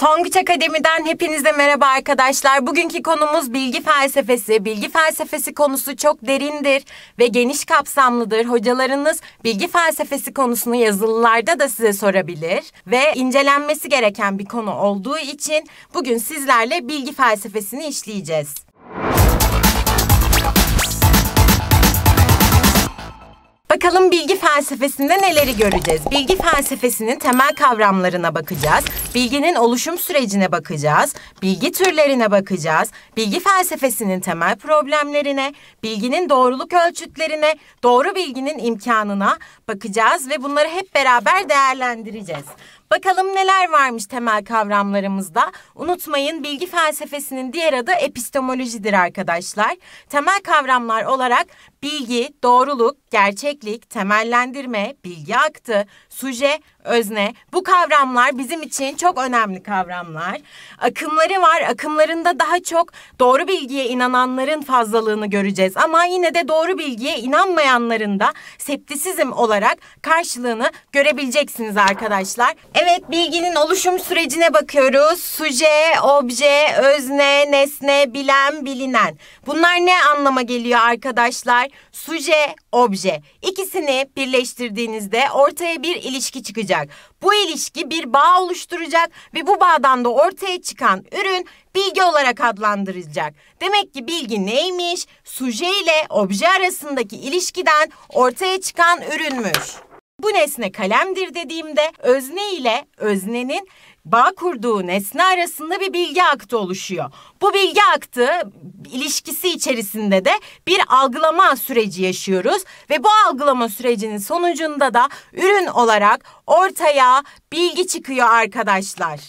Tonguç Akademi'den hepinize merhaba arkadaşlar. Bugünkü konumuz bilgi felsefesi. Bilgi felsefesi konusu çok derindir ve geniş kapsamlıdır. Hocalarınız bilgi felsefesi konusunu yazılılarda da size sorabilir ve incelenmesi gereken bir konu olduğu için bugün sizlerle bilgi felsefesini işleyeceğiz. Bakalım bilgi felsefesinde neleri göreceğiz? Bilgi felsefesinin temel kavramlarına bakacağız. Bilginin oluşum sürecine bakacağız. Bilgi türlerine bakacağız. Bilgi felsefesinin temel problemlerine, bilginin doğruluk ölçütlerine, doğru bilginin imkanına bakacağız ve bunları hep beraber değerlendireceğiz. Bakalım neler varmış temel kavramlarımızda. Unutmayın bilgi felsefesinin diğer adı epistemolojidir arkadaşlar. Temel kavramlar olarak bilgi, doğruluk, gerçeklik, temellendirme, bilgi aktı, suje, özne. Bu kavramlar bizim için çok önemli kavramlar. Akımları var. Akımlarında daha çok doğru bilgiye inananların fazlalığını göreceğiz. Ama yine de doğru bilgiye inanmayanların da septisizm olarak karşılığını görebileceksiniz arkadaşlar. Evet bilginin oluşum sürecine bakıyoruz. Suje, obje, özne, nesne, bilen, bilinen. Bunlar ne anlama geliyor arkadaşlar? suje, obje. İkisini birleştirdiğinizde ortaya bir ilişki çıkacak. Bu ilişki bir bağ oluşturacak ve bu bağdan da ortaya çıkan ürün bilgi olarak adlandırılacak. Demek ki bilgi neymiş? Suje ile obje arasındaki ilişkiden ortaya çıkan ürünmüş. Bu nesne kalemdir dediğimde özne ile öznenin bağ kurduğu nesne arasında bir bilgi aktı oluşuyor. Bu bilgi aktı ilişkisi içerisinde de bir algılama süreci yaşıyoruz ve bu algılama sürecinin sonucunda da ürün olarak ortaya bilgi çıkıyor arkadaşlar.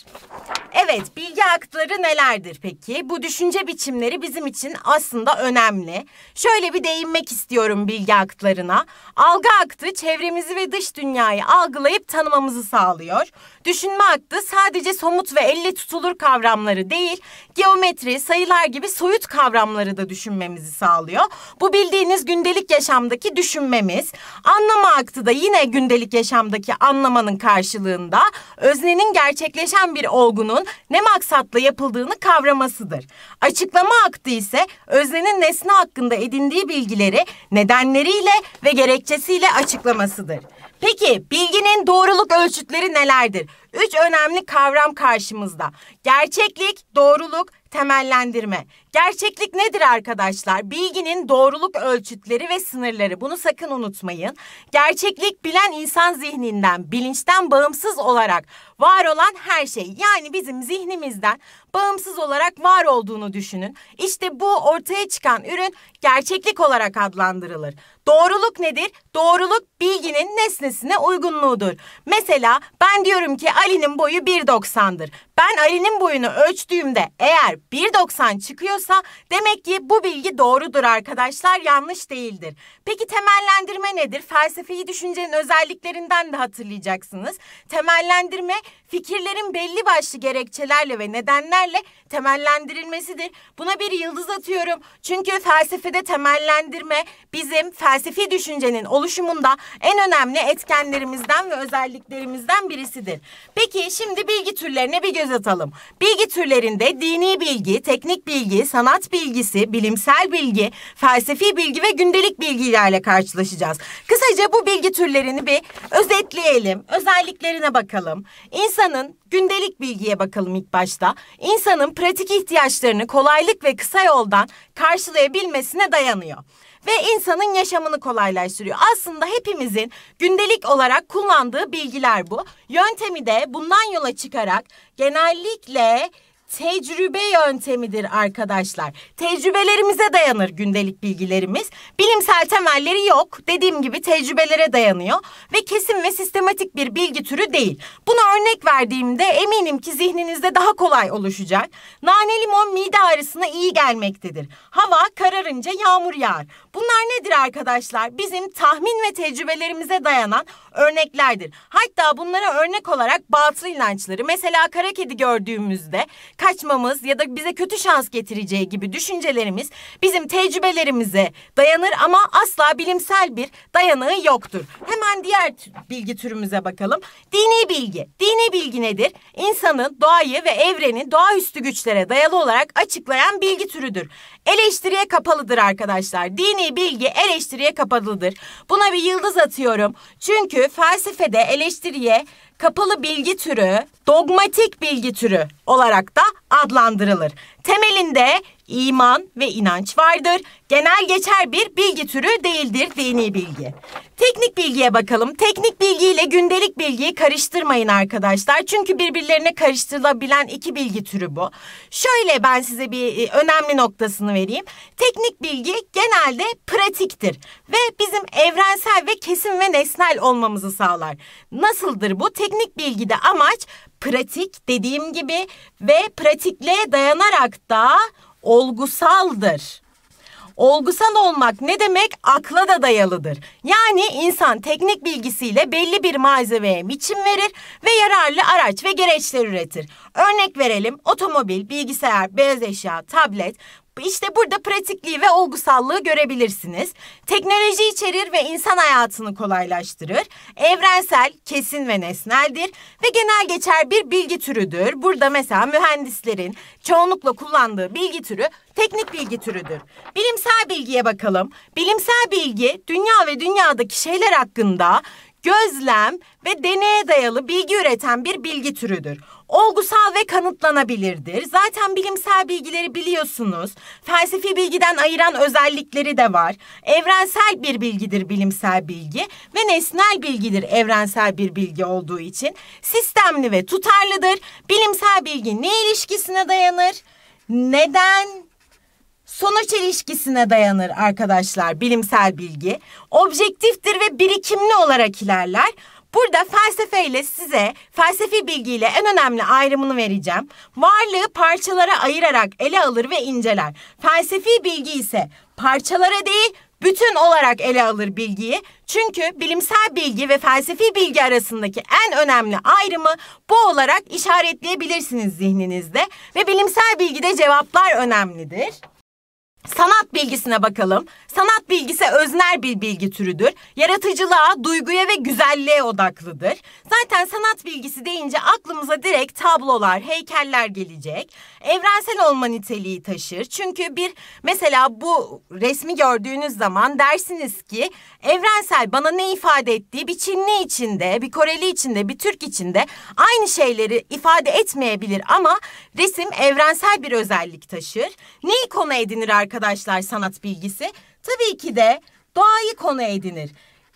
Evet, bilgi akları nelerdir peki? Bu düşünce biçimleri bizim için aslında önemli. Şöyle bir değinmek istiyorum bilgi aklarına. Algı aktı çevremizi ve dış dünyayı algılayıp tanımamızı sağlıyor. Düşünme aktı sadece somut ve elle tutulur kavramları değil, geometri geometri, sayılar gibi soyut kavramları da düşünmemizi sağlıyor. Bu bildiğiniz gündelik yaşamdaki düşünmemiz. Anlama aktı da yine gündelik yaşamdaki anlamanın karşılığında öznenin gerçekleşen bir olgunun ne maksatla yapıldığını kavramasıdır. Açıklama aktı ise öznenin nesne hakkında edindiği bilgileri nedenleriyle ve gerekçesiyle açıklamasıdır. Peki bilginin doğruluk ölçütleri nelerdir? Üç önemli kavram karşımızda. Gerçeklik, doğruluk, temellendirme. Gerçeklik nedir arkadaşlar? Bilginin doğruluk ölçütleri ve sınırları. Bunu sakın unutmayın. Gerçeklik bilen insan zihninden, bilinçten bağımsız olarak var olan her şey. Yani bizim zihnimizden bağımsız olarak var olduğunu düşünün. İşte bu ortaya çıkan ürün gerçeklik olarak adlandırılır. Doğruluk nedir? Doğruluk bilginin nesnesine uygunluğudur. Mesela ben diyorum ki Ali'nin boyu 1.90'dır. Ben Ali'nin boyunu ölçtüğümde eğer 1.90 çıkıyorsa demek ki bu bilgi doğrudur arkadaşlar, yanlış değildir. Peki temellendirme nedir? Felsefeyi düşüncenin özelliklerinden de hatırlayacaksınız. Temellendirme fikirlerin belli başlı gerekçelerle ve nedenler bilgilerle temellendirilmesidir. Buna bir yıldız atıyorum. Çünkü felsefede temellendirme bizim felsefi düşüncenin oluşumunda en önemli etkenlerimizden ve özelliklerimizden birisidir. Peki şimdi bilgi türlerine bir göz atalım. Bilgi türlerinde dini bilgi, teknik bilgi, sanat bilgisi, bilimsel bilgi, felsefi bilgi ve gündelik bilgilerle karşılaşacağız. Kısaca bu bilgi türlerini bir özetleyelim. Özelliklerine bakalım. İnsanın Gündelik bilgiye bakalım ilk başta. İnsanın pratik ihtiyaçlarını kolaylık ve kısa yoldan karşılayabilmesine dayanıyor ve insanın yaşamını kolaylaştırıyor. Aslında hepimizin gündelik olarak kullandığı bilgiler bu. Yöntemi de bundan yola çıkarak genellikle tecrübe yöntemidir arkadaşlar. Tecrübelerimize dayanır gündelik bilgilerimiz. Bilimsel temelleri yok. Dediğim gibi tecrübelere dayanıyor ve kesin ve sistematik bir bilgi türü değil. Buna örnek verdiğimde eminim ki zihninizde daha kolay oluşacak. Nane limon mide ağrısına iyi gelmektedir. Hava kararınca yağmur yağar. Bunlar nedir arkadaşlar? Bizim tahmin ve tecrübelerimize dayanan örneklerdir. Hatta bunlara örnek olarak batıl inançları mesela kara kedi gördüğümüzde kaçmamız ya da bize kötü şans getireceği gibi düşüncelerimiz bizim tecrübelerimize dayanır ama asla bilimsel bir dayanağı yoktur. Hemen diğer bilgi türümüze bakalım. Dini bilgi. Dini bilgi nedir? İnsanın doğayı ve evreni doğaüstü güçlere dayalı olarak açıklayan bilgi türüdür. Eleştiriye kapalıdır arkadaşlar. Dini bilgi eleştiriye kapalıdır. Buna bir yıldız atıyorum. Çünkü felsefede eleştiriye kapalı bilgi türü dogmatik bilgi türü olarak da adlandırılır. Temelinde iman ve inanç vardır. Genel geçer bir bilgi türü değildir dini bilgi. Teknik bilgiye bakalım. Teknik bilgiyle gündelik bilgiyi karıştırmayın arkadaşlar. Çünkü birbirlerine karıştırılabilen iki bilgi türü bu. Şöyle ben size bir e, önemli noktasını vereyim. Teknik bilgi genelde pratiktir ve bizim evrensel ve kesin ve nesnel olmamızı sağlar. Nasıldır bu? Teknik bilgide amaç pratik dediğim gibi ve pratikliğe dayanarak da olgusaldır. Olgusal olmak ne demek? Akla da dayalıdır. Yani insan teknik bilgisiyle belli bir malzemeye biçim verir ve yararlı araç ve gereçler üretir. Örnek verelim otomobil, bilgisayar, beyaz eşya, tablet. İşte burada pratikliği ve olgusallığı görebilirsiniz. Teknoloji içerir ve insan hayatını kolaylaştırır. Evrensel, kesin ve nesneldir ve genel geçer bir bilgi türüdür. Burada mesela mühendislerin çoğunlukla kullandığı bilgi türü teknik bilgi türüdür. Bilimsel bilgiye bakalım. Bilimsel bilgi dünya ve dünyadaki şeyler hakkında gözlem ve deneye dayalı bilgi üreten bir bilgi türüdür. Olgusal ve kanıtlanabilirdir. Zaten bilimsel bilgileri biliyorsunuz. Felsefi bilgiden ayıran özellikleri de var. Evrensel bir bilgidir bilimsel bilgi ve nesnel bilgidir evrensel bir bilgi olduğu için. Sistemli ve tutarlıdır. Bilimsel bilgi ne ilişkisine dayanır? Neden sonuç ilişkisine dayanır arkadaşlar bilimsel bilgi. Objektiftir ve birikimli olarak ilerler. Burada felsefeyle size felsefi bilgiyle en önemli ayrımını vereceğim. Varlığı parçalara ayırarak ele alır ve inceler. Felsefi bilgi ise parçalara değil bütün olarak ele alır bilgiyi. Çünkü bilimsel bilgi ve felsefi bilgi arasındaki en önemli ayrımı bu olarak işaretleyebilirsiniz zihninizde ve bilimsel bilgide cevaplar önemlidir. Sanat bilgisine bakalım. Sanat bilgisi özner bir bilgi türüdür. Yaratıcılığa, duyguya ve güzelliğe odaklıdır. Zaten sanat bilgisi deyince aklımıza direkt tablolar, heykeller gelecek. Evrensel olma niteliği taşır. Çünkü bir mesela bu resmi gördüğünüz zaman dersiniz ki evrensel bana ne ifade ettiği bir Çinli içinde, bir Koreli içinde, bir Türk içinde aynı şeyleri ifade etmeyebilir ama resim evrensel bir özellik taşır. Neyi konu edinir arkadaşlar? arkadaşlar sanat bilgisi tabii ki de doğayı konu edinir.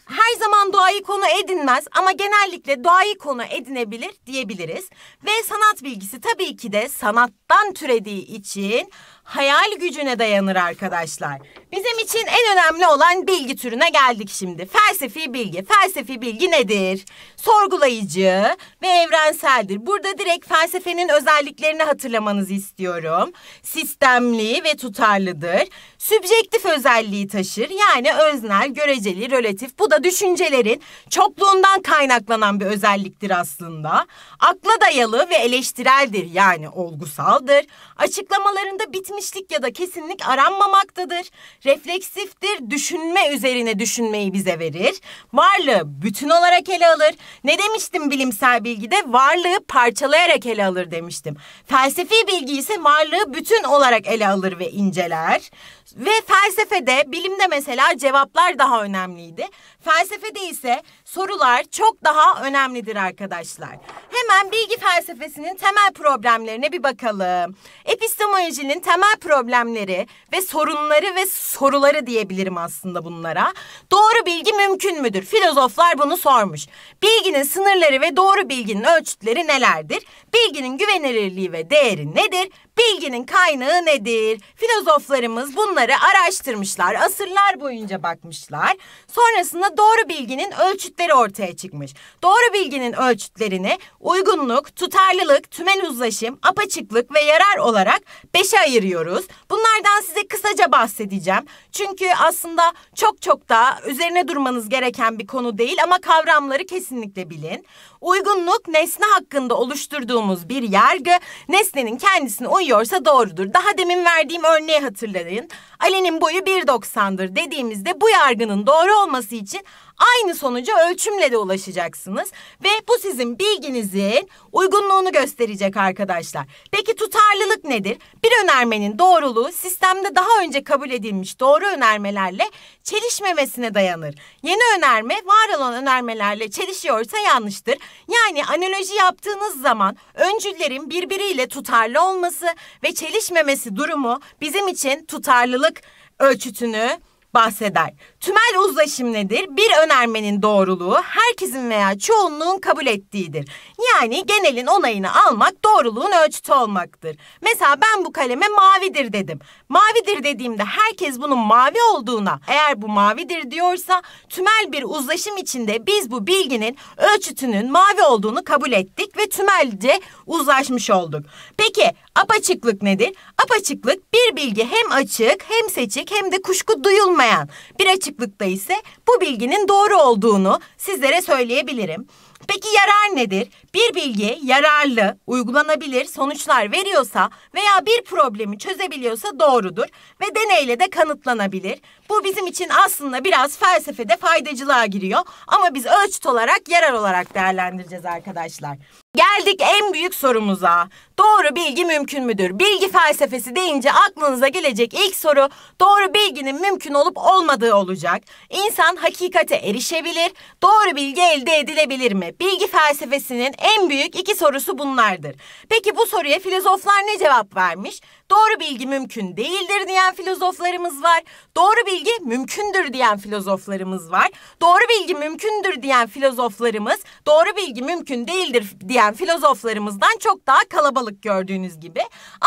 Her zaman doğayı konu edinmez ama genellikle doğayı konu edinebilir diyebiliriz. Ve sanat bilgisi tabii ki de sanattan türediği için hayal gücüne dayanır arkadaşlar. Bizim için en önemli olan bilgi türüne geldik şimdi. Felsefi bilgi. Felsefi bilgi nedir? Sorgulayıcı ve evrenseldir. Burada direkt felsefenin özelliklerini hatırlamanızı istiyorum. Sistemli ve tutarlıdır. Sübjektif özelliği taşır. Yani öznel, göreceli, relatif. Bu da düşüncelerin çokluğundan kaynaklanan bir özelliktir aslında. Akla dayalı ve eleştireldir. Yani olgusaldır. Açıklamalarında bitmiş geçmişlik ya da kesinlik aranmamaktadır. Refleksiftir, düşünme üzerine düşünmeyi bize verir. Varlığı bütün olarak ele alır. Ne demiştim bilimsel bilgide? Varlığı parçalayarak ele alır demiştim. Felsefi bilgi ise varlığı bütün olarak ele alır ve inceler. Ve felsefede, bilimde mesela cevaplar daha önemliydi. Felsefede ise sorular çok daha önemlidir arkadaşlar. Hemen bilgi felsefesinin temel problemlerine bir bakalım. Epistemolojinin temel problemleri ve sorunları ve soruları diyebilirim aslında bunlara. Doğru bilgi mümkün müdür? Filozoflar bunu sormuş. Bilginin sınırları ve doğru bilginin ölçütleri nelerdir? Bilginin güvenilirliği ve değeri nedir? Bilginin kaynağı nedir? Filozoflarımız bunları araştırmışlar, asırlar boyunca bakmışlar. Sonrasında doğru bilginin ölçütleri ortaya çıkmış. Doğru bilginin ölçütlerini uygunluk, tutarlılık, tümel uzlaşım, apaçıklık ve yarar olarak beşe ayırıyoruz. Bunlardan size kısaca bahsedeceğim. Çünkü aslında çok çok daha üzerine durmanız gereken bir konu değil ama kavramları kesinlikle bilin. Uygunluk nesne hakkında oluşturduğumuz bir yargı, nesnenin kendisini uygun uyuyorsa doğrudur. Daha demin verdiğim örneği hatırlayın. Ali'nin boyu 1.90'dır dediğimizde bu yargının doğru olması için aynı sonuca ölçümle de ulaşacaksınız. Ve bu sizin bilginizin uygunluğunu gösterecek arkadaşlar. Peki tutarlılık nedir? Bir önermenin doğruluğu sistemde daha önce kabul edilmiş doğru önermelerle çelişmemesine dayanır. Yeni önerme var olan önermelerle çelişiyorsa yanlıştır. Yani analoji yaptığınız zaman öncüllerin birbiriyle tutarlı olması ve çelişmemesi durumu bizim için tutarlılık ölçütünü bahseder. Tümel uzlaşım nedir? Bir önermenin doğruluğu herkesin veya çoğunluğun kabul ettiğidir. Yani genelin onayını almak doğruluğun ölçütü olmaktır. Mesela ben bu kaleme mavidir dedim. Mavidir dediğimde herkes bunun mavi olduğuna eğer bu mavidir diyorsa tümel bir uzlaşım içinde biz bu bilginin ölçütünün mavi olduğunu kabul ettik ve tümelce uzlaşmış olduk. Peki apaçıklık nedir? Apaçıklık bir bilgi hem açık hem seçik hem de kuşku duyulmayan bir açık sıklıkta ise bu bilginin doğru olduğunu sizlere söyleyebilirim. Peki yarar nedir? Bir bilgi yararlı, uygulanabilir sonuçlar veriyorsa veya bir problemi çözebiliyorsa doğrudur ve deneyle de kanıtlanabilir. Bu bizim için aslında biraz felsefede faydacılığa giriyor ama biz ölçüt olarak yarar olarak değerlendireceğiz arkadaşlar. Geldik en büyük sorumuza. Doğru bilgi mümkün müdür? Bilgi felsefesi deyince aklınıza gelecek ilk soru doğru bilginin mümkün olup olmadığı olacak. İnsan hakikate erişebilir, doğru bilgi elde edilebilir mi? Bilgi felsefesinin en büyük iki sorusu bunlardır. Peki bu soruya filozoflar ne cevap vermiş? Doğru bilgi mümkün değildir diyen filozoflarımız var. Doğru bilgi mümkündür diyen filozoflarımız var. Doğru bilgi mümkündür diyen filozoflarımız, doğru bilgi mümkün değildir diyen Fiilen filozoflarımızdan çok daha kalabalık gördüğünüz gibi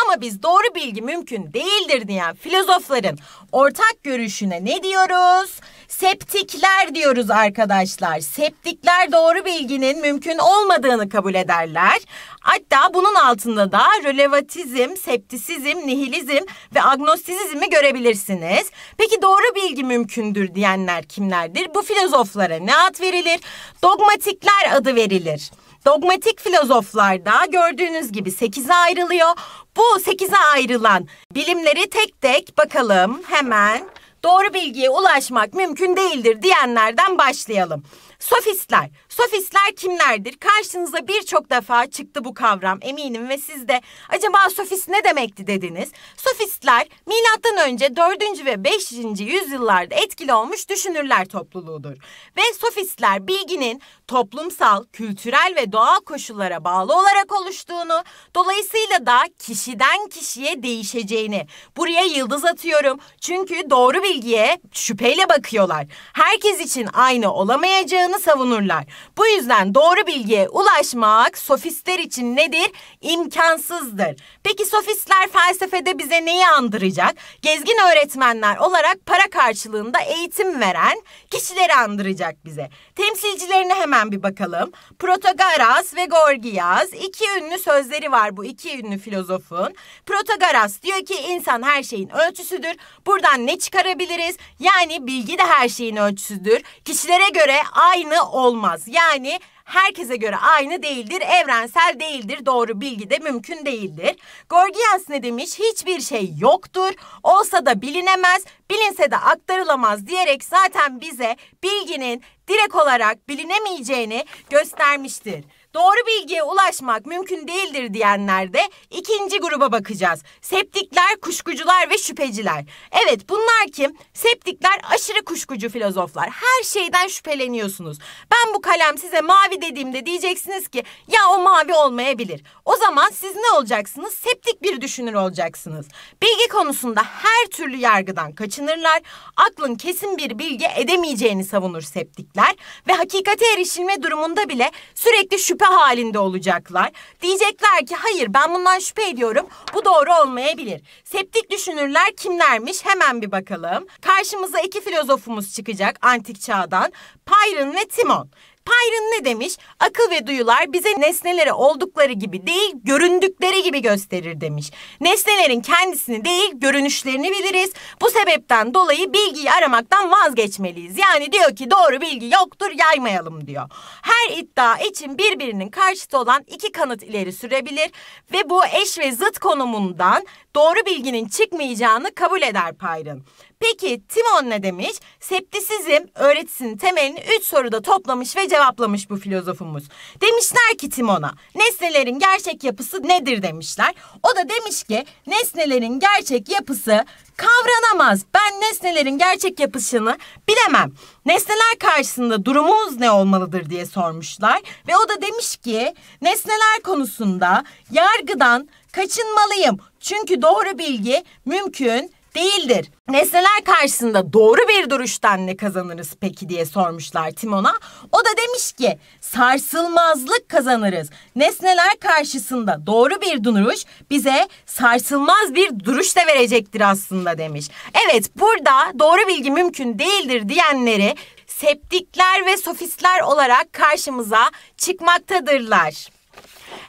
ama biz doğru bilgi mümkün değildir diyen filozofların ortak görüşüne ne diyoruz? Septikler diyoruz arkadaşlar. Septikler doğru bilginin mümkün olmadığını kabul ederler. Hatta bunun altında da relevatizm, septisizm, nihilizm ve agnostizmi görebilirsiniz. Peki doğru bilgi mümkündür diyenler kimlerdir? Bu filozoflara ne ad verilir? Dogmatikler adı verilir. Dogmatik filozoflarda gördüğünüz gibi sekize ayrılıyor. Bu sekize ayrılan bilimleri tek tek bakalım hemen. Doğru bilgiye ulaşmak mümkün değildir diyenlerden başlayalım. Sofistler Sofistler kimlerdir? Karşınıza birçok defa çıktı bu kavram eminim ve siz de acaba sofist ne demekti dediniz. Sofistler milattan önce 4. ve 5. yüzyıllarda etkili olmuş düşünürler topluluğudur. Ve sofistler bilginin toplumsal, kültürel ve doğal koşullara bağlı olarak oluştuğunu, dolayısıyla da kişiden kişiye değişeceğini. Buraya yıldız atıyorum. Çünkü doğru bilgiye şüpheyle bakıyorlar. Herkes için aynı olamayacağını savunurlar. Bu yüzden doğru bilgiye ulaşmak sofistler için nedir? İmkansızdır. Peki sofistler felsefede bize neyi andıracak? Gezgin öğretmenler olarak para karşılığında eğitim veren kişileri andıracak bize. Temsilcilerine hemen bir bakalım. Protagoras ve Gorgias iki ünlü sözleri var bu iki ünlü filozofun. Protagoras diyor ki insan her şeyin ölçüsüdür. Buradan ne çıkarabiliriz? Yani bilgi de her şeyin ölçüsüdür. Kişilere göre aynı olmaz. Yani yani herkese göre aynı değildir, evrensel değildir, doğru bilgi de mümkün değildir. Gorgias ne demiş? Hiçbir şey yoktur, olsa da bilinemez, bilinse de aktarılamaz diyerek zaten bize bilginin direkt olarak bilinemeyeceğini göstermiştir. Doğru bilgiye ulaşmak mümkün değildir diyenler de ikinci gruba bakacağız. Septikler, kuşkucular ve şüpheciler. Evet bunlar kim? Septikler aşırı kuşkucu filozoflar. Her şeyden şüpheleniyorsunuz. Ben bu kalem size mavi dediğimde diyeceksiniz ki ya o mavi olmayabilir. O zaman siz ne olacaksınız? Septik bir düşünür olacaksınız. Bilgi konusunda her türlü yargıdan kaçınırlar. Aklın kesin bir bilgi edemeyeceğini savunur septikler. Ve hakikate erişilme durumunda bile sürekli şüphe halinde olacaklar. Diyecekler ki hayır ben bundan şüphe ediyorum. Bu doğru olmayabilir. Septik düşünürler kimlermiş hemen bir bakalım. Karşımıza iki filozofumuz çıkacak antik çağdan. Pyrrhon ve Timon. Byron ne demiş? Akıl ve duyular bize nesneleri oldukları gibi değil, göründükleri gibi gösterir demiş. Nesnelerin kendisini değil, görünüşlerini biliriz. Bu sebepten dolayı bilgiyi aramaktan vazgeçmeliyiz. Yani diyor ki doğru bilgi yoktur, yaymayalım diyor. Her iddia için birbirinin karşıtı olan iki kanıt ileri sürebilir ve bu eş ve zıt konumundan doğru bilginin çıkmayacağını kabul eder Byron. Peki Timon ne demiş? Septisizm öğretisinin temelini üç soruda toplamış ve cevaplamış bu filozofumuz. Demişler ki Timon'a nesnelerin gerçek yapısı nedir demişler. O da demiş ki nesnelerin gerçek yapısı kavranamaz. Ben nesnelerin gerçek yapısını bilemem. Nesneler karşısında durumumuz ne olmalıdır diye sormuşlar. Ve o da demiş ki nesneler konusunda yargıdan kaçınmalıyım. Çünkü doğru bilgi mümkün değildir. Nesneler karşısında doğru bir duruştan ne kazanırız peki diye sormuşlar Timon'a. O da demiş ki sarsılmazlık kazanırız. Nesneler karşısında doğru bir duruş bize sarsılmaz bir duruş da verecektir aslında demiş. Evet burada doğru bilgi mümkün değildir diyenleri septikler ve sofistler olarak karşımıza çıkmaktadırlar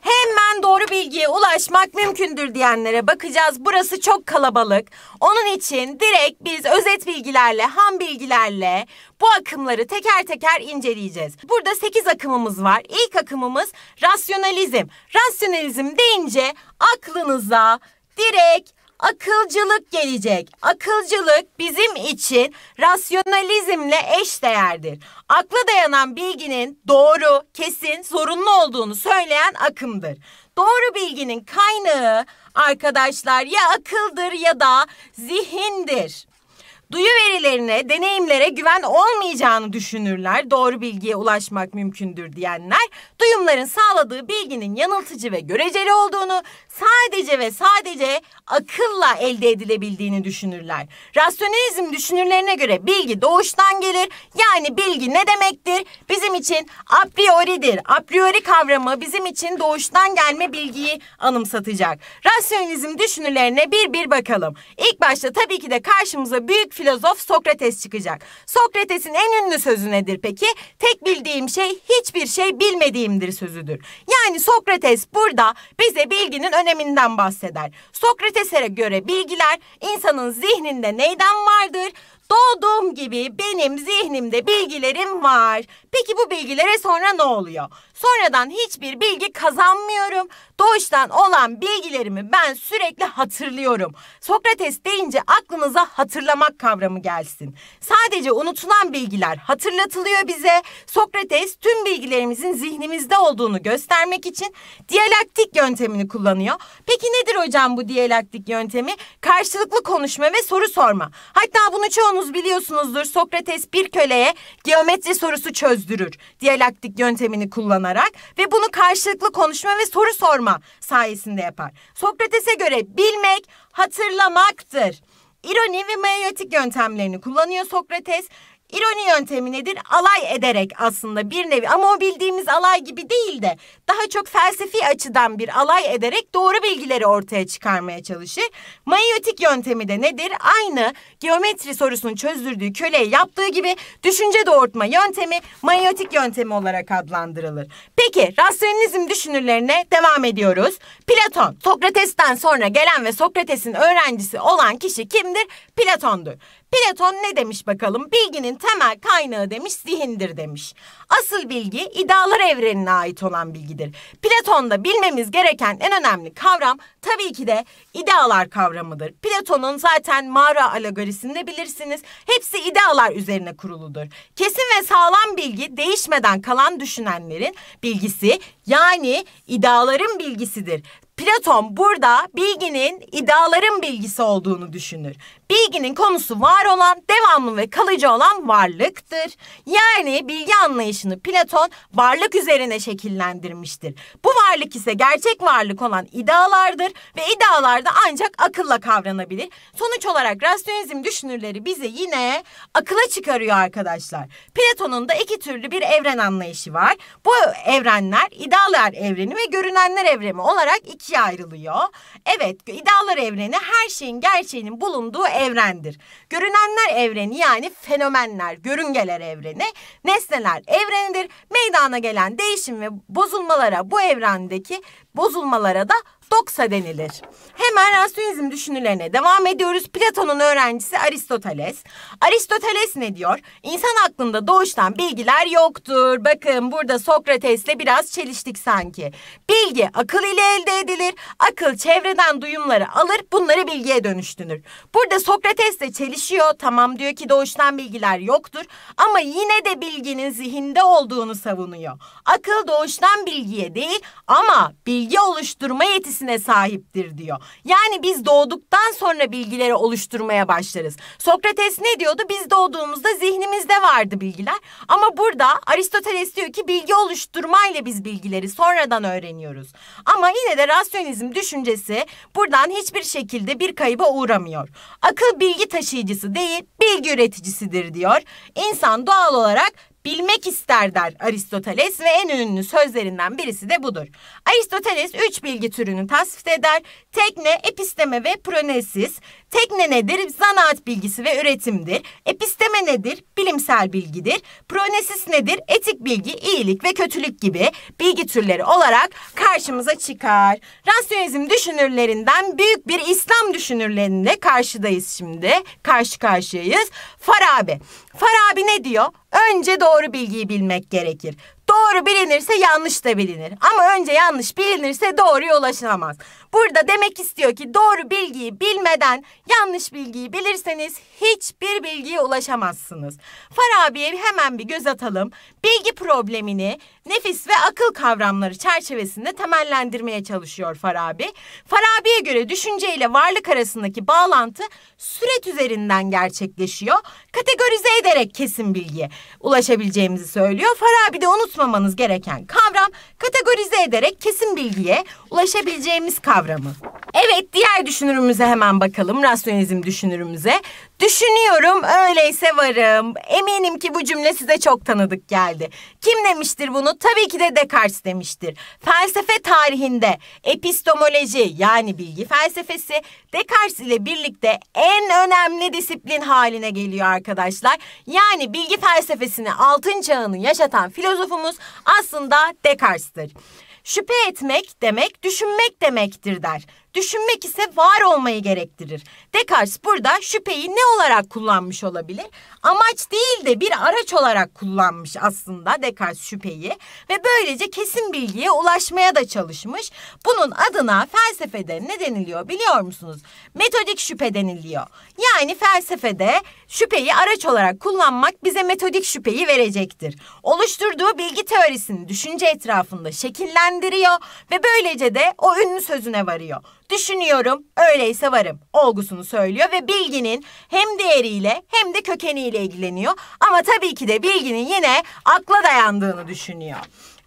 hemen doğru bilgiye ulaşmak mümkündür diyenlere bakacağız. Burası çok kalabalık. Onun için direkt biz özet bilgilerle, ham bilgilerle bu akımları teker teker inceleyeceğiz. Burada 8 akımımız var. İlk akımımız rasyonalizm. Rasyonalizm deyince aklınıza direkt akılcılık gelecek. Akılcılık bizim için rasyonalizmle eş değerdir. Akla dayanan bilginin doğru, kesin, zorunlu olduğunu söyleyen akımdır. Doğru bilginin kaynağı arkadaşlar ya akıldır ya da zihindir. Duyu verilerine, deneyimlere güven olmayacağını düşünürler. Doğru bilgiye ulaşmak mümkündür diyenler, duyumların sağladığı bilginin yanıltıcı ve göreceli olduğunu, sadece ve sadece akılla elde edilebildiğini düşünürler. Rasyonalizm düşünürlerine göre bilgi doğuştan gelir. Yani bilgi ne demektir? Bizim için a prioridir. A priori kavramı bizim için doğuştan gelme bilgiyi anımsatacak. Rasyonalizm düşünürlerine bir bir bakalım. İlk başta tabii ki de karşımıza büyük filozof Sokrates çıkacak. Sokrates'in en ünlü sözü nedir peki? Tek bildiğim şey hiçbir şey bilmediğimdir sözüdür. Yani Sokrates burada bize bilginin öneminden bahseder. Sokrates'e göre bilgiler insanın zihninde neyden vardır? Doğduğum gibi benim zihnimde bilgilerim var. Peki bu bilgilere sonra ne oluyor? Sonradan hiçbir bilgi kazanmıyorum. Doğuştan olan bilgilerimi ben sürekli hatırlıyorum. Sokrates deyince aklınıza hatırlamak kavramı gelsin. Sadece unutulan bilgiler hatırlatılıyor bize. Sokrates tüm bilgilerimizin zihnimizde olduğunu göstermek için diyalektik yöntemini kullanıyor. Peki nedir hocam bu diyalektik yöntemi? Karşılıklı konuşma ve soru sorma. Hatta bunu çoğunuz biliyorsunuzdur. Sokrates bir köleye geometri sorusu çözdürür. Diyalektik yöntemini kullanarak bulunarak ve bunu karşılıklı konuşma ve soru sorma sayesinde yapar. Sokrates'e göre bilmek hatırlamaktır. İroni ve mayotik yöntemlerini kullanıyor Sokrates. İroni yöntemi nedir? Alay ederek aslında bir nevi ama o bildiğimiz alay gibi değil de daha çok felsefi açıdan bir alay ederek doğru bilgileri ortaya çıkarmaya çalışır. Mayotik yöntemi de nedir? Aynı geometri sorusunun çözdürdüğü köleye yaptığı gibi düşünce doğurtma yöntemi mayotik yöntemi olarak adlandırılır. Peki rasyonizm düşünürlerine devam ediyoruz. Platon, Sokrates'ten sonra gelen ve Sokrates'in öğrencisi olan kişi kimdir? Platon'dur. Platon ne demiş bakalım? Bilginin temel kaynağı demiş zihindir demiş. Asıl bilgi iddialar evrenine ait olan bilgidir. Platon'da bilmemiz gereken en önemli kavram tabii ki de idealar kavramıdır. Platon'un zaten mağara alegorisini de bilirsiniz. Hepsi idealar üzerine kuruludur. Kesin ve sağlam bilgi değişmeden kalan düşünenlerin bilgisi yani idaların bilgisidir. Platon burada bilginin iddiaların bilgisi olduğunu düşünür. Bilginin konusu var olan, devamlı ve kalıcı olan varlıktır. Yani bilgi anlayışını Platon varlık üzerine şekillendirmiştir. Bu varlık ise gerçek varlık olan idealardır ve idealar da ancak akılla kavranabilir. Sonuç olarak rasyonizm düşünürleri bizi yine akıla çıkarıyor arkadaşlar. Platon'un da iki türlü bir evren anlayışı var. Bu evrenler idealar evreni ve görünenler evreni olarak ikiye ayrılıyor. Evet, idealar evreni her şeyin gerçeğinin bulunduğu evrendir. Görünenler evreni yani fenomenler, görüngeler evreni, nesneler evrenidir. Meydana gelen değişim ve bozulmalara bu evrendeki bozulmalara da doksa denilir. Hemen rasyonizm düşünülerine devam ediyoruz. Platon'un öğrencisi Aristoteles. Aristoteles ne diyor? İnsan aklında doğuştan bilgiler yoktur. Bakın burada Sokrates'le biraz çeliştik sanki. Bilgi akıl ile elde edilir. Akıl çevreden duyumları alır, bunları bilgiye dönüştürür. Burada Sokrates de çelişiyor. Tamam diyor ki doğuştan bilgiler yoktur ama yine de bilginin zihinde olduğunu savunuyor. Akıl doğuştan bilgiye değil ama bilgi oluşturma yetisi bilgisine sahiptir diyor. Yani biz doğduktan sonra bilgileri oluşturmaya başlarız. Sokrates ne diyordu? Biz doğduğumuzda zihnimizde vardı bilgiler. Ama burada Aristoteles diyor ki bilgi oluşturmayla biz bilgileri sonradan öğreniyoruz. Ama yine de rasyonizm düşüncesi buradan hiçbir şekilde bir kayba uğramıyor. Akıl bilgi taşıyıcısı değil, bilgi üreticisidir diyor. İnsan doğal olarak bilmek ister der Aristoteles ve en ünlü sözlerinden birisi de budur. Aristoteles üç bilgi türünü tasvip eder. Tekne, episteme ve pronesis. Tekne nedir? Zanaat bilgisi ve üretimdir. Episteme nedir? Bilimsel bilgidir. Pronesis nedir? Etik bilgi, iyilik ve kötülük gibi bilgi türleri olarak karşımıza çıkar. Rasyonizm düşünürlerinden büyük bir İslam düşünürlerinde karşıdayız şimdi. Karşı karşıyayız. Farabi Farabi ne diyor? Önce doğru bilgiyi bilmek gerekir. Doğru bilinirse yanlış da bilinir. Ama önce yanlış bilinirse doğruya ulaşılamaz. Burada demek istiyor ki doğru bilgiyi bilmeden yanlış bilgiyi bilirseniz hiçbir bilgiye ulaşamazsınız. Farabi'ye hemen bir göz atalım. Bilgi problemini nefis ve akıl kavramları çerçevesinde temellendirmeye çalışıyor Farabi. Farabi'ye göre düşünce ile varlık arasındaki bağlantı süret üzerinden gerçekleşiyor. Kategorize ederek kesin bilgiye ulaşabileceğimizi söylüyor. Farabi de unutmamanız gereken kavram kategorize ederek kesin bilgiye ulaşabileceğimiz kavramı. Evet diğer düşünürümüze hemen bakalım. Rasyonizm düşünürümüze. Düşünüyorum öyleyse varım. Eminim ki bu cümle size çok tanıdık geldi. Kim demiştir bunu? Tabii ki de Descartes demiştir. Felsefe tarihinde epistemoloji yani bilgi felsefesi Descartes ile birlikte en önemli disiplin haline geliyor arkadaşlar. Yani bilgi felsefesini altın çağını yaşatan filozofumuz aslında Descartes'tir. Şüphe etmek demek düşünmek demektir der düşünmek ise var olmayı gerektirir. Descartes burada şüpheyi ne olarak kullanmış olabilir? Amaç değil de bir araç olarak kullanmış aslında Descartes şüpheyi ve böylece kesin bilgiye ulaşmaya da çalışmış. Bunun adına felsefede ne deniliyor biliyor musunuz? Metodik şüphe deniliyor. Yani felsefede şüpheyi araç olarak kullanmak bize metodik şüpheyi verecektir. Oluşturduğu bilgi teorisini düşünce etrafında şekillendiriyor ve böylece de o ünlü sözüne varıyor düşünüyorum, öyleyse varım olgusunu söylüyor ve bilginin hem değeriyle hem de kökeniyle ilgileniyor. Ama tabii ki de bilginin yine akla dayandığını düşünüyor.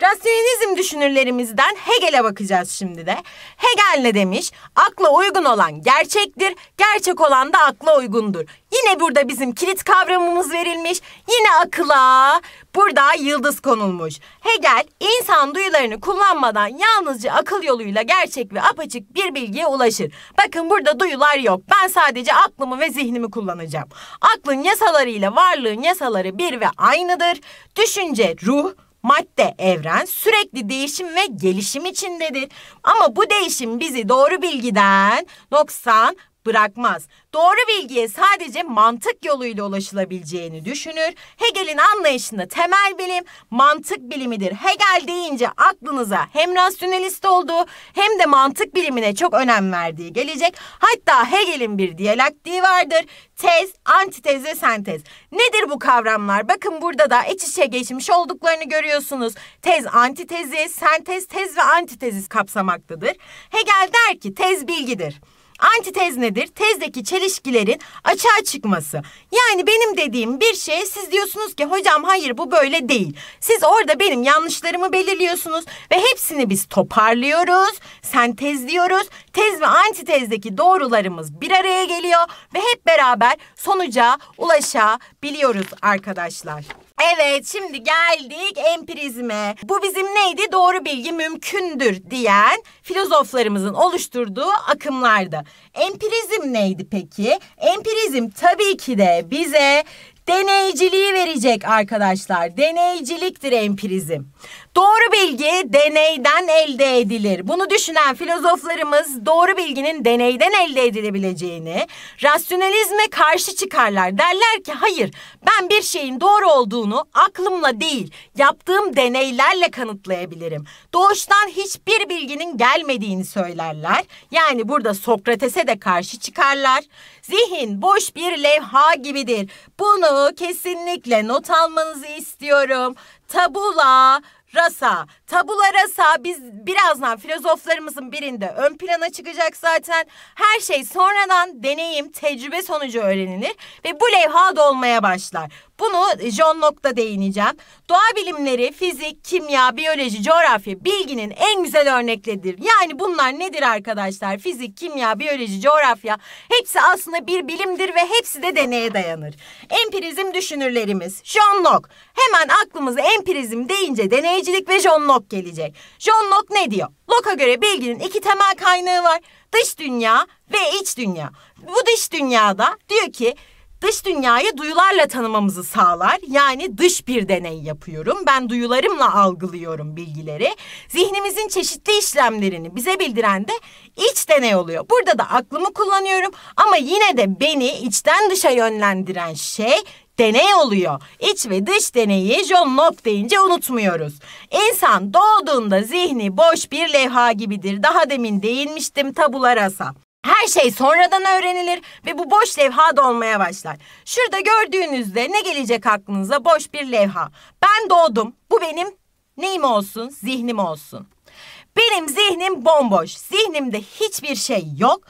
Rasyonalizm düşünürlerimizden Hegel'e bakacağız şimdi de. Hegel ne demiş? Akla uygun olan gerçektir, gerçek olan da akla uygundur. Yine burada bizim kilit kavramımız verilmiş. Yine akıla burada yıldız konulmuş. Hegel insan duyularını kullanmadan yalnızca akıl yoluyla gerçek ve apaçık bir bilgiye ulaşır. Bakın burada duyular yok. Ben sadece aklımı ve zihnimi kullanacağım. Aklın yasalarıyla varlığın yasaları bir ve aynıdır. Düşünce ruh, madde, evren sürekli değişim ve gelişim içindedir. Ama bu değişim bizi doğru bilgiden noksan bırakmaz. Doğru bilgiye sadece mantık yoluyla ulaşılabileceğini düşünür. Hegel'in anlayışında temel bilim mantık bilimidir. Hegel deyince aklınıza hem rasyonalist olduğu hem de mantık bilimine çok önem verdiği gelecek. Hatta Hegel'in bir diyalektiği vardır. Tez, antitez ve sentez. Nedir bu kavramlar? Bakın burada da iç içe geçmiş olduklarını görüyorsunuz. Tez, antitezi, sentez, tez ve antitezis kapsamaktadır. Hegel der ki tez bilgidir. Antitez nedir? Tezdeki çelişkilerin açığa çıkması. Yani benim dediğim bir şey, siz diyorsunuz ki hocam hayır bu böyle değil. Siz orada benim yanlışlarımı belirliyorsunuz ve hepsini biz toparlıyoruz, sentezliyoruz. Tez ve antitezdeki doğrularımız bir araya geliyor ve hep beraber sonuca ulaşabiliyoruz arkadaşlar. Evet şimdi geldik empirizme. Bu bizim neydi? Doğru bilgi mümkündür diyen filozoflarımızın oluşturduğu akımlardı. Empirizm neydi peki? Empirizm tabii ki de bize deneyciliği verecek arkadaşlar. Deneyciliktir empirizm. Doğru bilgi deneyden elde edilir. Bunu düşünen filozoflarımız doğru bilginin deneyden elde edilebileceğini, rasyonalizme karşı çıkarlar. Derler ki hayır ben bir şeyin doğru olduğunu aklımla değil yaptığım deneylerle kanıtlayabilirim. Doğuştan hiçbir bilginin gelmediğini söylerler. Yani burada Sokrates'e de karşı çıkarlar. Zihin boş bir levha gibidir. Bunu kesinlikle not almanızı istiyorum. Tabula रसा Tabulara sağ biz birazdan filozoflarımızın birinde ön plana çıkacak zaten. Her şey sonradan deneyim, tecrübe sonucu öğrenilir ve bu levha dolmaya başlar. Bunu John Locke'da değineceğim. Doğa bilimleri, fizik, kimya, biyoloji, coğrafya bilginin en güzel örnekleridir. Yani bunlar nedir arkadaşlar? Fizik, kimya, biyoloji, coğrafya hepsi aslında bir bilimdir ve hepsi de deneye dayanır. Empirizm düşünürlerimiz John Locke. Hemen aklımıza empirizm deyince deneycilik ve John Locke Locke gelecek. John Locke ne diyor? Locke'a göre bilginin iki temel kaynağı var. Dış dünya ve iç dünya. Bu dış dünyada diyor ki dış dünyayı duyularla tanımamızı sağlar. Yani dış bir deney yapıyorum. Ben duyularımla algılıyorum bilgileri. Zihnimizin çeşitli işlemlerini bize bildiren de iç deney oluyor. Burada da aklımı kullanıyorum ama yine de beni içten dışa yönlendiren şey deney oluyor. İç ve dış deneyi John Locke deyince unutmuyoruz. İnsan doğduğunda zihni boş bir levha gibidir. Daha demin değinmiştim tabularasa. Her şey sonradan öğrenilir ve bu boş levha dolmaya başlar. Şurada gördüğünüzde ne gelecek aklınıza boş bir levha. Ben doğdum. Bu benim neyim olsun? Zihnim olsun. Benim zihnim bomboş. Zihnimde hiçbir şey yok.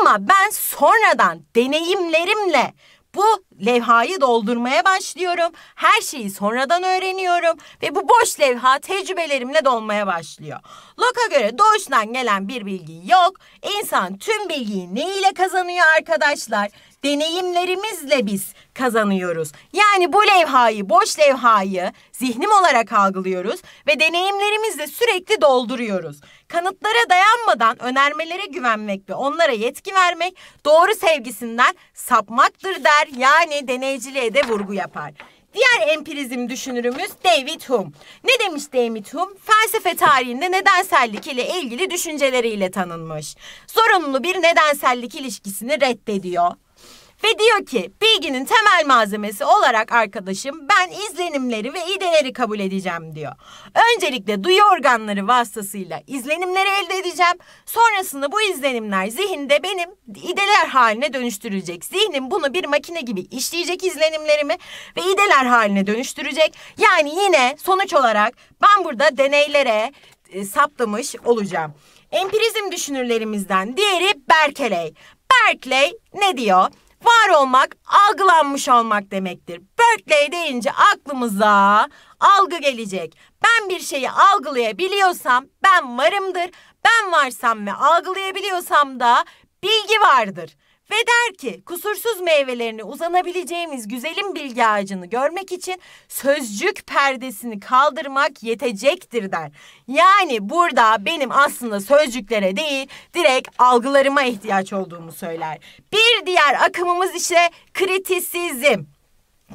Ama ben sonradan deneyimlerimle bu levhayı doldurmaya başlıyorum. Her şeyi sonradan öğreniyorum ve bu boş levha tecrübelerimle dolmaya başlıyor. Locke'a göre doğuştan gelen bir bilgi yok. İnsan tüm bilgiyi neyle kazanıyor arkadaşlar? deneyimlerimizle biz kazanıyoruz. Yani bu levhayı, boş levhayı zihnim olarak algılıyoruz ve deneyimlerimizle sürekli dolduruyoruz. Kanıtlara dayanmadan önermelere güvenmek ve onlara yetki vermek doğru sevgisinden sapmaktır der. Yani deneyciliğe de vurgu yapar. Diğer empirizm düşünürümüz David Hume. Ne demiş David Hume? Felsefe tarihinde nedensellik ile ilgili düşünceleriyle tanınmış. Zorunlu bir nedensellik ilişkisini reddediyor. Ve diyor ki bilginin temel malzemesi olarak arkadaşım ben izlenimleri ve ideleri kabul edeceğim diyor. Öncelikle duyu organları vasıtasıyla izlenimleri elde edeceğim. Sonrasında bu izlenimler zihinde benim ideler haline dönüştürülecek. Zihnim bunu bir makine gibi işleyecek izlenimlerimi ve ideler haline dönüştürecek. Yani yine sonuç olarak ben burada deneylere e, saptamış olacağım. Empirizm düşünürlerimizden diğeri Berkeley. Berkeley ne diyor? Var olmak, algılanmış olmak demektir. Berkeley deyince aklımıza algı gelecek. Ben bir şeyi algılayabiliyorsam ben varımdır. Ben varsam ve algılayabiliyorsam da bilgi vardır ve der ki kusursuz meyvelerini uzanabileceğimiz güzelim bilgi ağacını görmek için sözcük perdesini kaldırmak yetecektir der. Yani burada benim aslında sözcüklere değil direkt algılarıma ihtiyaç olduğumu söyler. Bir diğer akımımız işte kritisizm.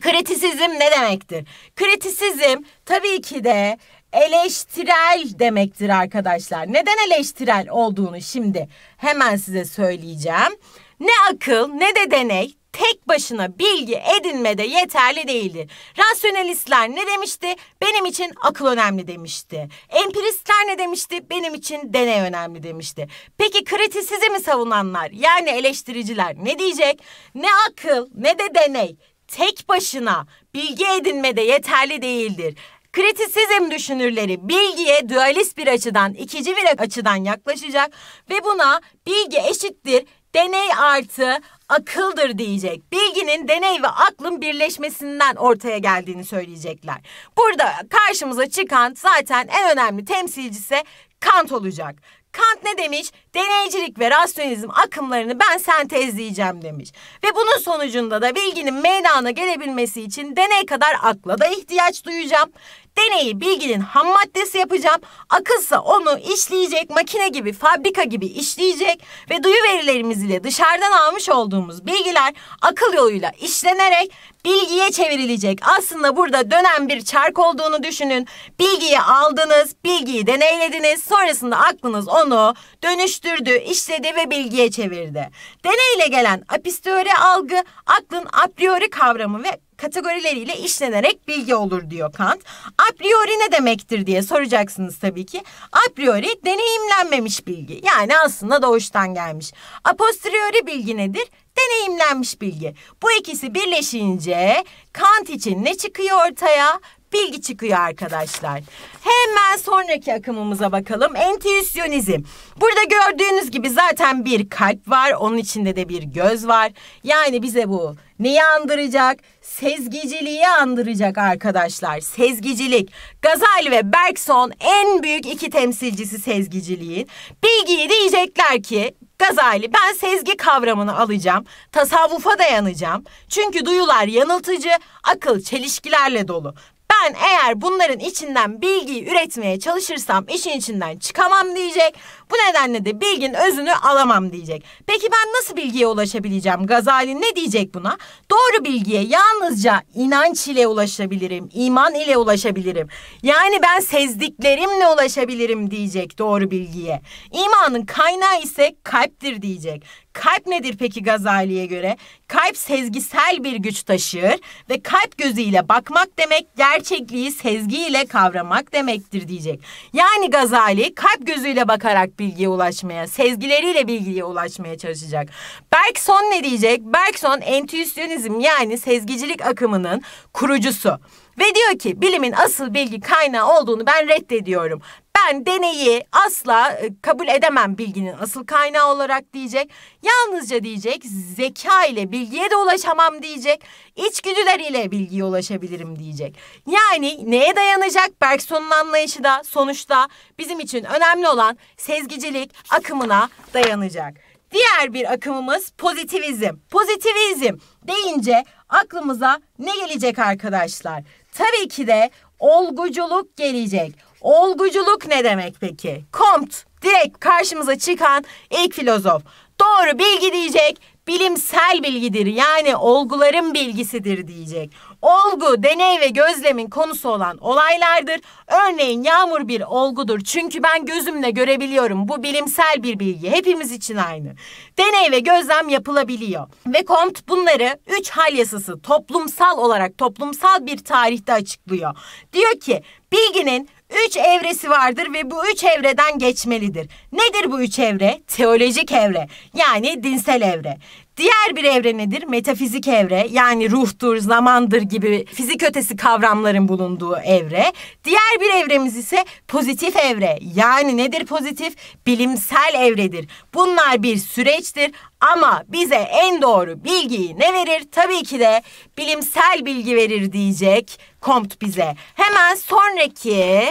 Kritisizm ne demektir? Kritisizm tabii ki de eleştirel demektir arkadaşlar. Neden eleştirel olduğunu şimdi hemen size söyleyeceğim. Ne akıl ne de deney tek başına bilgi edinmede yeterli değildir. Rasyonelistler ne demişti? Benim için akıl önemli demişti. Empiristler ne demişti? Benim için deney önemli demişti. Peki kritisizi mi savunanlar yani eleştiriciler ne diyecek? Ne akıl ne de deney tek başına bilgi edinmede yeterli değildir. Kritisizm düşünürleri bilgiye dualist bir açıdan, ikinci bir açıdan yaklaşacak ve buna bilgi eşittir deney artı akıldır diyecek. Bilginin deney ve aklın birleşmesinden ortaya geldiğini söyleyecekler. Burada karşımıza çıkan zaten en önemli temsilcisi Kant olacak. Kant ne demiş? Deneycilik ve rasyonizm akımlarını ben sentezleyeceğim demiş. Ve bunun sonucunda da bilginin meydana gelebilmesi için deney kadar akla da ihtiyaç duyacağım. Deneyi bilginin ham maddesi yapacağım. Akılsa onu işleyecek, makine gibi, fabrika gibi işleyecek ve duyu verilerimiz ile dışarıdan almış olduğumuz bilgiler akıl yoluyla işlenerek bilgiye çevrilecek. Aslında burada dönen bir çark olduğunu düşünün. Bilgiyi aldınız, bilgiyi deneylediniz. Sonrasında aklınız onu dönüştürdü, işledi ve bilgiye çevirdi. Deneyle gelen apistiori algı, aklın a priori kavramı ve kategorileriyle işlenerek bilgi olur diyor Kant. A priori ne demektir diye soracaksınız tabii ki. A priori deneyimlenmemiş bilgi. Yani aslında doğuştan gelmiş. A posteriori bilgi nedir? Deneyimlenmiş bilgi. Bu ikisi birleşince Kant için ne çıkıyor ortaya? bilgi çıkıyor arkadaşlar. Hemen sonraki akımımıza bakalım. Entüisyonizm. Burada gördüğünüz gibi zaten bir kalp var. Onun içinde de bir göz var. Yani bize bu neyi andıracak? Sezgiciliği andıracak arkadaşlar. Sezgicilik. Gazali ve Bergson en büyük iki temsilcisi sezgiciliğin. Bilgiyi diyecekler ki Gazali ben sezgi kavramını alacağım. Tasavvufa dayanacağım. Çünkü duyular yanıltıcı, akıl çelişkilerle dolu. Ben eğer bunların içinden bilgiyi üretmeye çalışırsam işin içinden çıkamam diyecek. Bu nedenle de bilgin özünü alamam diyecek. Peki ben nasıl bilgiye ulaşabileceğim? Gazali ne diyecek buna? Doğru bilgiye yalnızca inanç ile ulaşabilirim, iman ile ulaşabilirim. Yani ben sezdiklerimle ulaşabilirim diyecek doğru bilgiye. İmanın kaynağı ise kalptir diyecek. Kalp nedir peki Gazali'ye göre? Kalp sezgisel bir güç taşır ve kalp gözüyle bakmak demek gerçekliği sezgiyle kavramak demektir diyecek. Yani Gazali kalp gözüyle bakarak bilgiye ulaşmaya, sezgileriyle bilgiye ulaşmaya çalışacak. Bergson ne diyecek? Bergson entüisyonizm yani sezgicilik akımının kurucusu. Ve diyor ki bilimin asıl bilgi kaynağı olduğunu ben reddediyorum ben deneyi asla e, kabul edemem bilginin asıl kaynağı olarak diyecek. Yalnızca diyecek zeka ile bilgiye de ulaşamam diyecek. İçgüdüler ile bilgiye ulaşabilirim diyecek. Yani neye dayanacak Bergson'un anlayışı da sonuçta bizim için önemli olan sezgicilik akımına dayanacak. Diğer bir akımımız pozitivizm. Pozitivizm deyince aklımıza ne gelecek arkadaşlar? Tabii ki de olguculuk gelecek Olguculuk ne demek peki? Comte direkt karşımıza çıkan ilk filozof. Doğru bilgi diyecek, bilimsel bilgidir yani olguların bilgisidir diyecek. Olgu, deney ve gözlemin konusu olan olaylardır. Örneğin yağmur bir olgudur çünkü ben gözümle görebiliyorum. Bu bilimsel bir bilgi. Hepimiz için aynı. Deney ve gözlem yapılabiliyor. Ve Comte bunları üç hal yasası toplumsal olarak toplumsal bir tarihte açıklıyor. Diyor ki bilginin Üç evresi vardır ve bu üç evreden geçmelidir. Nedir bu üç evre? Teolojik evre yani dinsel evre. Diğer bir evre nedir? Metafizik evre yani ruhtur, zamandır gibi fizik ötesi kavramların bulunduğu evre. Diğer bir evremiz ise pozitif evre. Yani nedir pozitif? Bilimsel evredir. Bunlar bir süreçtir ama bize en doğru bilgiyi ne verir? Tabii ki de bilimsel bilgi verir diyecek Comte bize. Hemen sonraki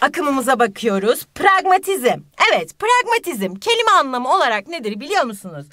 akımımıza bakıyoruz. Pragmatizm. Evet, pragmatizm kelime anlamı olarak nedir biliyor musunuz?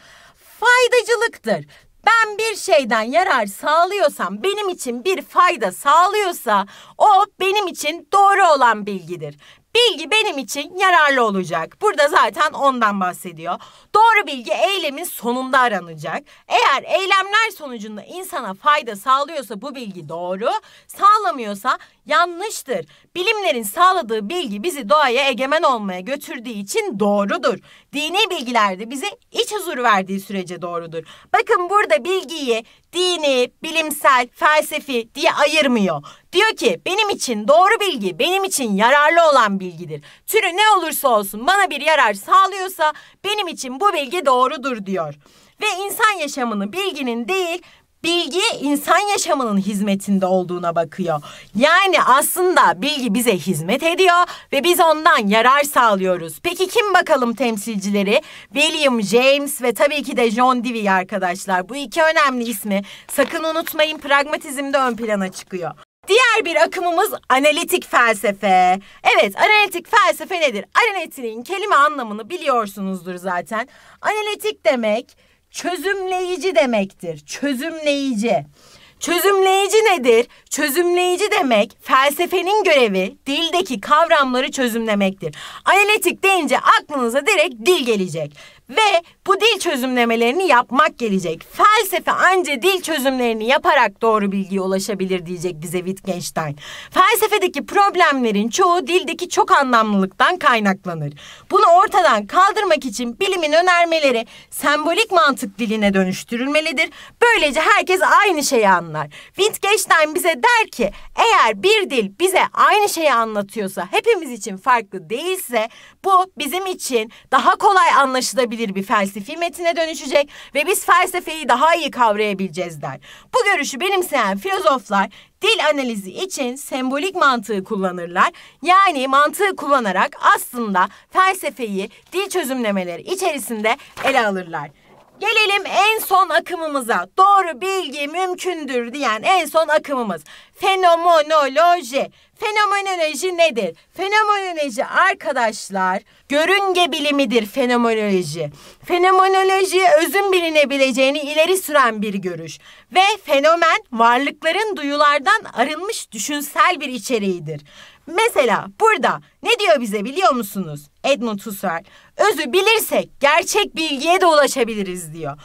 faydacılıktır. Ben bir şeyden yarar sağlıyorsam, benim için bir fayda sağlıyorsa o benim için doğru olan bilgidir. Bilgi benim için yararlı olacak. Burada zaten ondan bahsediyor. Doğru bilgi eylemin sonunda aranacak. Eğer eylemler sonucunda insana fayda sağlıyorsa bu bilgi doğru, sağlamıyorsa yanlıştır. Bilimlerin sağladığı bilgi bizi doğaya egemen olmaya götürdüğü için doğrudur. Dini bilgiler de bize iç huzur verdiği sürece doğrudur. Bakın burada bilgiyi dini, bilimsel, felsefi diye ayırmıyor. Diyor ki benim için doğru bilgi, benim için yararlı olan bilgidir. Türü ne olursa olsun bana bir yarar sağlıyorsa benim için bu bilgi doğrudur diyor. Ve insan yaşamını bilginin değil bilgi insan yaşamının hizmetinde olduğuna bakıyor. Yani aslında bilgi bize hizmet ediyor ve biz ondan yarar sağlıyoruz. Peki kim bakalım temsilcileri? William James ve tabii ki de John Dewey arkadaşlar. Bu iki önemli ismi sakın unutmayın pragmatizmde ön plana çıkıyor. Diğer bir akımımız analitik felsefe. Evet, analitik felsefe nedir? Analitiğin kelime anlamını biliyorsunuzdur zaten. Analitik demek çözümleyici demektir. Çözümleyici. Çözümleyici nedir? Çözümleyici demek felsefenin görevi dildeki kavramları çözümlemektir. Analitik deyince aklınıza direkt dil gelecek ve bu dil çözümlemelerini yapmak gelecek. Felsefe anca dil çözümlerini yaparak doğru bilgiye ulaşabilir diyecek bize Wittgenstein. Felsefedeki problemlerin çoğu dildeki çok anlamlılıktan kaynaklanır. Bunu ortadan kaldırmak için bilimin önermeleri sembolik mantık diline dönüştürülmelidir. Böylece herkes aynı şeyi anlar. Wittgenstein bize der ki eğer bir dil bize aynı şeyi anlatıyorsa hepimiz için farklı değilse bu bizim için daha kolay anlaşılabilir anlaşılabilir bir felsefi metine dönüşecek ve biz felsefeyi daha iyi kavrayabileceğiz der. Bu görüşü benimseyen filozoflar dil analizi için sembolik mantığı kullanırlar. Yani mantığı kullanarak aslında felsefeyi dil çözümlemeleri içerisinde ele alırlar. Gelelim en son akımımıza. Doğru bilgi mümkündür diyen en son akımımız. Fenomenoloji. Fenomenoloji nedir? Fenomenoloji arkadaşlar görünge bilimidir fenomenoloji. Fenomenoloji özün bilinebileceğini ileri süren bir görüş ve fenomen varlıkların duyulardan arınmış düşünsel bir içeriğidir. Mesela burada ne diyor bize biliyor musunuz? Edmund Husserl. Özü bilirsek gerçek bilgiye de ulaşabiliriz diyor.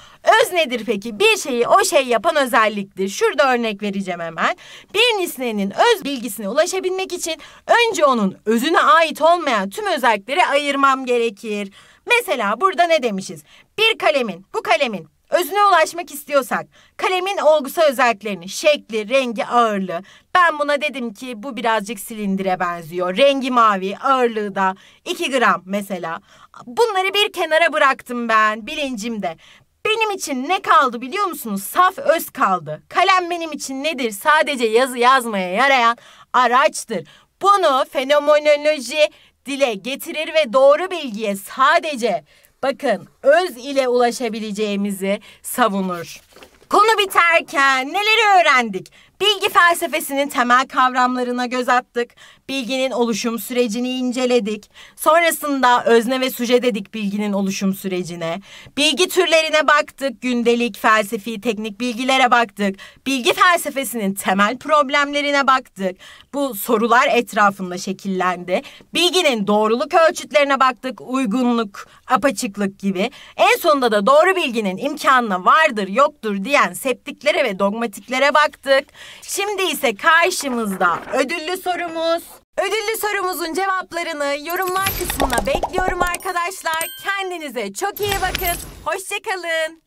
Öz nedir peki? Bir şeyi o şey yapan özelliktir. Şurada örnek vereceğim hemen. Bir nesnenin öz bilgisine ulaşabilmek için önce onun özüne ait olmayan tüm özellikleri ayırmam gerekir. Mesela burada ne demişiz? Bir kalemin, bu kalemin Özüne ulaşmak istiyorsak kalemin olgusal özelliklerini, şekli, rengi, ağırlığı. Ben buna dedim ki bu birazcık silindire benziyor. Rengi mavi, ağırlığı da 2 gram mesela. Bunları bir kenara bıraktım ben bilincimde. Benim için ne kaldı biliyor musunuz? Saf öz kaldı. Kalem benim için nedir? Sadece yazı yazmaya yarayan araçtır. Bunu fenomenoloji dile getirir ve doğru bilgiye sadece bakın öz ile ulaşabileceğimizi savunur. Konu biterken neleri öğrendik? Bilgi felsefesinin temel kavramlarına göz attık bilginin oluşum sürecini inceledik. Sonrasında özne ve süje dedik bilginin oluşum sürecine. Bilgi türlerine baktık, gündelik, felsefi, teknik bilgilere baktık. Bilgi felsefesinin temel problemlerine baktık. Bu sorular etrafında şekillendi. Bilginin doğruluk ölçütlerine baktık, uygunluk, apaçıklık gibi. En sonunda da doğru bilginin imkanına vardır, yoktur diyen septiklere ve dogmatiklere baktık. Şimdi ise karşımızda ödüllü sorumuz Ödüllü sorumuzun cevaplarını yorumlar kısmına bekliyorum arkadaşlar. Kendinize çok iyi bakın. Hoşçakalın.